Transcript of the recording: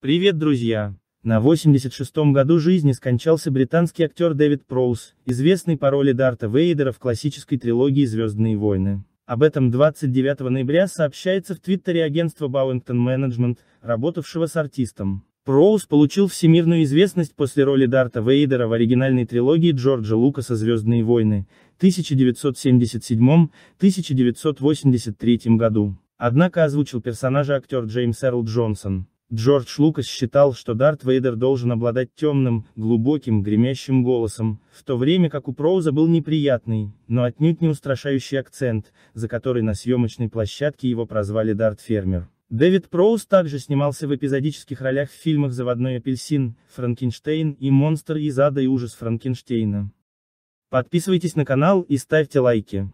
Привет, друзья! На 86-м году жизни скончался британский актер Дэвид Проуз, известный по роли Дарта Вейдера в классической трилогии «Звездные войны». Об этом 29 ноября сообщается в твиттере агентства Бауэнгтон Менеджмент, работавшего с артистом. Проуз получил всемирную известность после роли Дарта Вейдера в оригинальной трилогии Джорджа Лукаса «Звездные войны» 1977-1983 году. Однако озвучил персонажа актер Джеймс Эрл Джонсон. Джордж Лукас считал, что Дарт Вейдер должен обладать темным, глубоким, гремящим голосом, в то время как у Проуза был неприятный, но отнюдь не устрашающий акцент, за который на съемочной площадке его прозвали Дарт Фермер. Дэвид Проуз также снимался в эпизодических ролях в фильмах «Заводной апельсин», «Франкенштейн» и «Монстр из ада и ужас Франкенштейна». Подписывайтесь на канал и ставьте лайки.